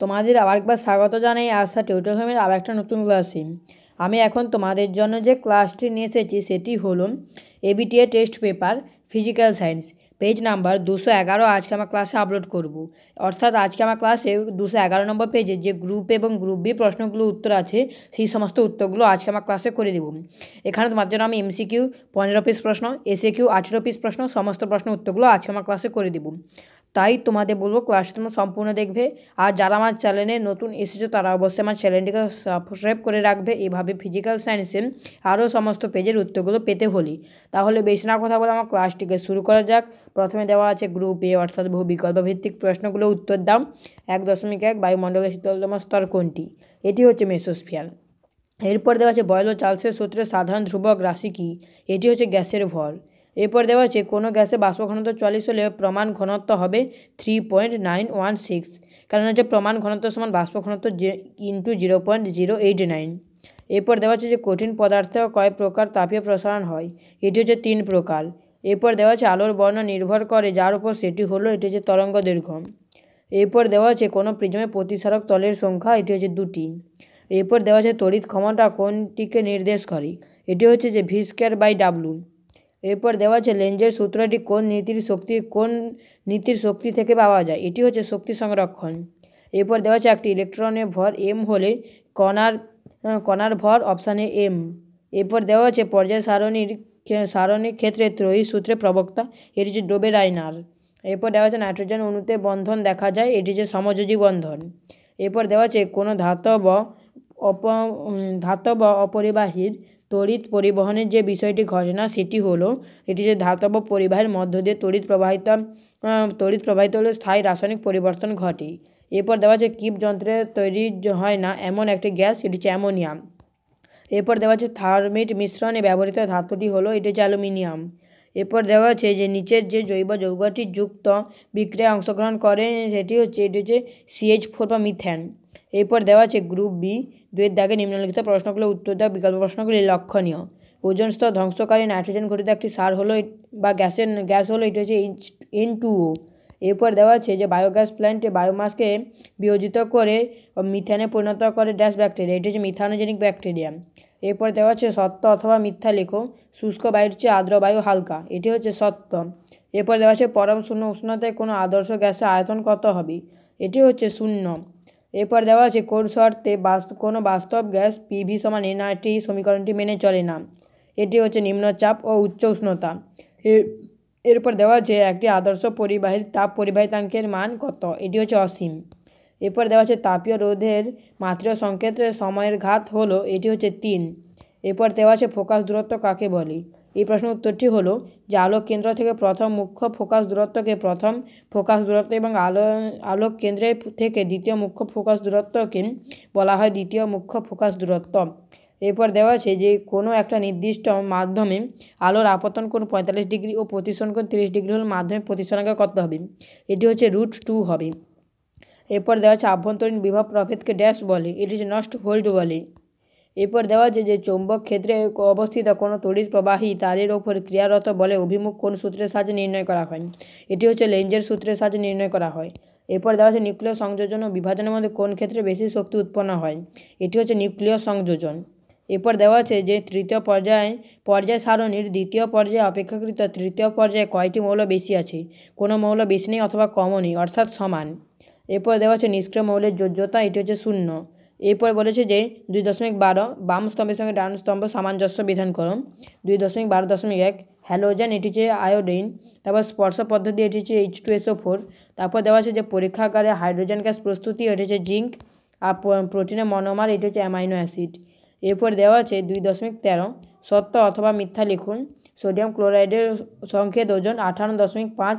তোমাদের আবার একবার স্বাগত জানাই আস্থা টিউটর হোমের আবার একটা নতুন ক্লাসে আমি এখন তোমাদের জন্য যে ক্লাসটি নিয়ে এসেছি সেটি হলো ABTA test paper physical science page number দুশো এগারো আজকে আমার ক্লাসে আপলোড করব। অর্থাৎ আজকে আমার ক্লাসে দুশো এগারো নম্বর পেজে যে গ্রুপ এবং গ্রুপ বি প্রশ্নগুলো উত্তর আছে সেই সমস্ত উত্তরগুলো আজকে আমার ক্লাসে করে দেব এখানে তোমাদের জন্য আমি এমসি কিউ পনেরো পিস প্রশ্ন এসে কিউ আঠেরো পিস প্রশ্ন সমস্ত প্রশ্ন উত্তরগুলো আজকে আমার ক্লাসে করে দেব তাই তোমাদের বলবো ক্লাসটি তোমরা সম্পূর্ণ দেখবে আর যারা আমার চ্যানেলে নতুন এসেছো তারা অবশ্যই আমার চ্যানেলটিকে সাবস্ক্রাইব করে রাখবে এভাবে ফিজিক্যাল সায়েন্সের আরও সমস্ত পেজের উত্তরগুলো পেতে হলি তাহলে বেশি না কথা বলে আমার ক্লাসটিকে শুরু করা যাক প্রথমে দেওয়া আছে গ্রুপ এ অর্থাৎ বহু বিকল্প ভিত্তিক প্রশ্নগুলো উত্তর দাম এক দশমিক এক বায়ুমণ্ডলের শীতলতম স্তর কোনটি এটি হচ্ছে মেসোস্ফিয়ার এরপর দেওয়া আছে বয়লো চার্লসের সূত্রে সাধারণ ধ্রুবক রাশি কী এটি হচ্ছে গ্যাসের ভর এরপর দেওয়া হচ্ছে কোনো গ্যাসে বাষ্প ঘনত্ব চুয়াল্লিশ হলে প্রমাণ ঘনত্ব হবে three point nine one six কারণ হচ্ছে প্রমাণ ঘনত্ব সমান বাষ্প ঘনত্ব into zero point zero eight nine এরপর দেওয়া হচ্ছে যে কঠিন পদার্থ কয় প্রকার তাপীয় প্রসারণ হয় এটি হচ্ছে তিন প্রকার এরপর দেওয়া হচ্ছে আলোর বর্ণ নির্ভর করে যার উপর সেটি হলো এটি হচ্ছে তরঙ্গ দীর্ঘ এরপর দেওয়া হচ্ছে কোনো প্রিজমে প্রতিসারক তলের সংখ্যা এটি হচ্ছে দুটি এরপর দেওয়া হচ্ছে তড়িৎ ক্ষমতা কোনটিকে নির্দেশ করে এটি হচ্ছে যে ভি বাই ডাব্লু এরপর দেওয়া আছে লেঞ্জের সূত্রটি কোন নীতির শক্তি কোন নীতির শক্তি থেকে পাওয়া যায় এটি হচ্ছে শক্তি সংরক্ষণ এরপর দেওয়া আছে একটি ইলেকট্রনের ভর এম হলে কণার কণার ভর অপশানে এম এরপর দেওয়া আছে পর্যায় সারণীর সারণীর ক্ষেত্রে ত্রয়ী সূত্রে প্রবক্তা এটি হচ্ছে ডোবে রাইনার এরপর দেওয়া আছে নাইট্রোজেন অণুতে বন্ধন দেখা যায় এটি যে সমযোজী বন্ধন এরপর দেওয়া আছে কোনো ধাতব অপ ধাতব অপরিবাহীর তড়িৎ পরিবহনের যে বিষয়টি ঘটনা সেটি হলো এটি যে ধাতব পরিবাহের মধ্য দিয়ে তড়িৎ প্রবাহিত তড়িৎ প্রবাহিত হলে স্থায়ী রাসায়নিক পরিবর্তন ঘটে এরপর দেওয়া আছে কিপ যন্ত্রে তৈরি হয় না এমন একটি গ্যাস সেটি হচ্ছে অ্যামোনিয়াম এরপর দেওয়া আছে থার্মিট মিশ্রণে ব্যবহৃত ধাতুটি হলো এটি হচ্ছে অ্যালুমিনিয়াম এরপর দেওয়া আছে যে নিচের যে জৈব যৌগটি যুক্ত বিক্রিয়ায় অংশগ্রহণ করে সেটি হচ্ছে এটি হচ্ছে সিএইচ ফোর বা মিথ্যান এরপর দেওয়া আছে গ্রুপ বি দুয়ের দাগে নিম্নলিখিত প্রশ্নগুলো উত্তর দেওয়া বিকল্প প্রশ্নগুলি লক্ষণীয় ওজন স্তর ধ্বংসকারী নাইট্রোজেন ঘটিত একটি সার হলো বা গ্যাসের গ্যাস হলো এটি হচ্ছে এইচ এন টু ও এরপর দেওয়া আছে যে বায়োগ্যাস প্ল্যান্টে বায়োমাসকে বিয়োজিত করে মিথেনে পরিণত করে ড্যাশ ব্যাকটেরিয়া এটি হচ্ছে মিথানোজেনিক ব্যাকটেরিয়া এরপর দেওয়া হচ্ছে সত্য অথবা মিথ্যা লেখো শুষ্ক বায়ুর চেয়ে আর্দ্র বায়ু হালকা এটি হচ্ছে সত্য এরপর দেওয়া হচ্ছে পরম শূন্য উষ্ণতায় কোনো আদর্শ গ্যাসের আয়তন কত হবে এটি হচ্ছে শূন্য এরপর দেওয়া আছে কোন শর্তে বাস্তব কোনো বাস্তব গ্যাস পিভি সমান এনআরটি সমীকরণটি মেনে চলে না এটি হচ্ছে নিম্নচাপ ও উচ্চ উষ্ণতা এরপর দেওয়া আছে একটি আদর্শ পরিবাহীর তাপ পরিবাহিতাঙ্কের মান কত এটি হচ্ছে অসীম এরপর দেওয়া আছে তাপীয় রোধের মাত্রীয় সংকেত সময়ের ঘাত হলো এটি হচ্ছে তিন এরপর দেওয়া আছে ফোকাস দূরত্ব কাকে বলি এই প্রশ্নের উত্তরটি হলো যে আলোক কেন্দ্র থেকে প্রথম মুখ্য ফোকাস দূরত্বকে প্রথম ফোকাস দূরত্ব এবং আলো আলোক কেন্দ্রে থেকে দ্বিতীয় মুখ্য ফোকাস দূরত্বকে বলা হয় দ্বিতীয় মুখ্য ফোকাস দূরত্ব এরপর দেওয়া আছে যে কোনো একটা নির্দিষ্ট মাধ্যমে আলোর আপতন কোন পঁয়তাল্লিশ ডিগ্রি ও প্রতিসরণ কোন তিরিশ ডিগ্রি হল মাধ্যমে প্রতিসরণকে করতে হবে এটি হচ্ছে রুট টু হবে এরপর দেওয়া আছে আভ্যন্তরীণ বিভব প্রভেদকে ড্যাশ বলে ইট ইজ নট হোল্ড বলে এরপর দেওয়া আছে যে চৌম্বক ক্ষেত্রে অবস্থিত কোনো তড়িৎ প্রবাহী তারের ওপর ক্রিয়ারত বলে অভিমুখ কোন সূত্রের সাহায্যে নির্ণয় করা হয় এটি হচ্ছে লেঞ্জের সূত্রের সাহায্যে নির্ণয় করা হয় এরপর দেওয়া আছে নিউক্লিয় সংযোজন ও বিভাজনের মধ্যে কোন ক্ষেত্রে বেশি শক্তি উৎপন্ন হয় এটি হচ্ছে নিউক্লিয় সংযোজন এরপর দেওয়া আছে যে তৃতীয় পর্যায়ে পর্যায় সারণীর দ্বিতীয় পর্যায়ে অপেক্ষাকৃত তৃতীয় পর্যায়ে কয়টি মৌল বেশি আছে কোনো মৌল বেশি নেই অথবা কমও নেই অর্থাৎ সমান এরপর দেওয়া হচ্ছে নিষ্ক্রিয় মৌলের যোজ্যতা এটি হচ্ছে শূন্য এরপর বলেছে যে দুই দশমিক বারো বাম স্তম্ভের সঙ্গে ডান স্তম্ভ সামঞ্জস্য বিধান করুন দুই দশমিক বারো দশমিক এক হ্যালোজেন এটি হচ্ছে আয়োডিন তারপর স্পর্শ পদ্ধতি এটি হচ্ছে এইচ টু এসও ফোর তারপর দেওয়া আছে যে পরীক্ষাগারে হাইড্রোজেন গ্যাস প্রস্তুতি এটি হচ্ছে জিঙ্ক আর প্রোটিনের মনোমার এটি হচ্ছে অ্যামাইনো অ্যাসিড এরপর দেওয়া আছে দুই দশমিক তেরো সত্য অথবা মিথ্যা লিখুন সোডিয়াম ক্লোরাইডের সংখ্যে ওজন আঠান্ন দশমিক পাঁচ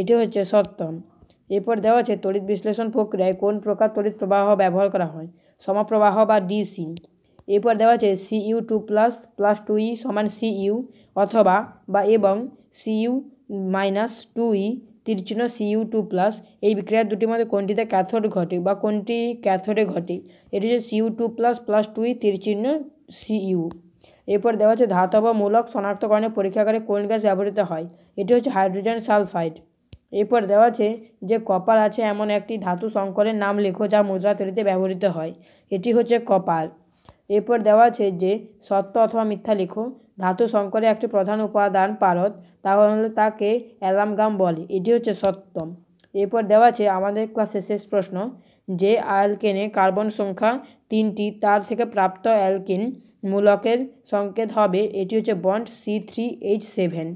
এটি হচ্ছে সত্য এরপর দেওয়া আছে তড়িৎ বিশ্লেষণ প্রক্রিয়ায় কোন প্রকার তড়িৎ প্রবাহ ব্যবহার করা হয় সমপ্রবাহ বা ডিসি এরপর দেওয়া আছে CU two plus plus two e সমান সিইউ অথবা বা এবং সিইউ মাইনাস টু ই তীরচিহ্ন সিইউ টু প্লাস এই বিক্রিয়ার দুটির মধ্যে কোনটিতে ক্যাথোড ঘটে বা কোনটি ক্যাথোডে ঘটে এটি হচ্ছে CU two plus plus two e তীরচিহ্ন সিইউ এরপর দেওয়া হচ্ছে ধাতব মূলক শনাক্তকরণের পরীক্ষাগারে কোন গ্যাস ব্যবহৃত হয় এটি হচ্ছে হাইড্রোজেন সালফাইড এরপর দেওয়া আছে যে কপার আছে এমন একটি ধাতু সংকরের নাম লেখো যা মুদ্রা তৈরিতে ব্যবহৃত হয় এটি হচ্ছে কপার এরপর দেওয়া আছে যে সত্য অথবা মিথ্যা লেখো ধাতু সংকরে একটি প্রধান উপাদান পারদ তাহলে তাকে অ্যালামগাম বলে এটি হচ্ছে সত্য এরপর দেওয়া আছে আমাদের ক্লাসের শেষ প্রশ্ন যে অ্যালকেনে কার্বন সংখ্যা তিনটি তার থেকে প্রাপ্ত অ্যালকিন মূলকের সংকেত হবে এটি হচ্ছে bond C three H seven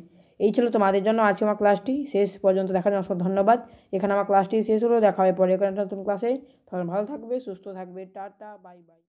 এই ছিল তোমাদের জন্য আজকে আমার ক্লাসটি শেষ পর্যন্ত দেখার জন্য অসংখ্য ধন্যবাদ এখানে আমার ক্লাসটি শেষ হলেও দেখা হবে পরে এখানে নতুন ক্লাসে তখন ভালো থাকবে সুস্থ থাকবে টাটা বাই বাই